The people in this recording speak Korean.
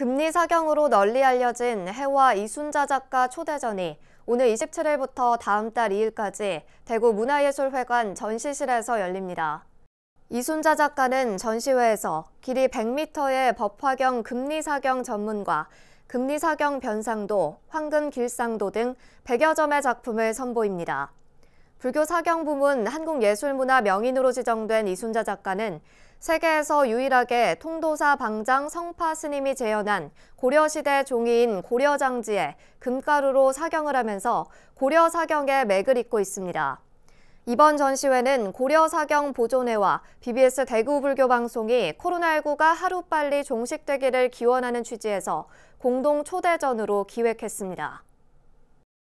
금리 사경으로 널리 알려진 해와 이순자 작가 초대전이 오늘 27일부터 다음 달 2일까지 대구 문화예술회관 전시실에서 열립니다. 이순자 작가는 전시회에서 길이 100m의 법화경 금리 사경 전문과 금리 사경 변상도, 황금 길상도 등 100여 점의 작품을 선보입니다. 불교 사경 부문 한국예술문화 명인으로 지정된 이순자 작가는 세계에서 유일하게 통도사 방장 성파 스님이 재현한 고려시대 종이인 고려장지에 금가루로 사경을 하면서 고려사경에 맥을 입고 있습니다. 이번 전시회는 고려사경 보존회와 BBS 대구불교방송이 코로나19가 하루빨리 종식되기를 기원하는 취지에서 공동 초대전으로 기획했습니다.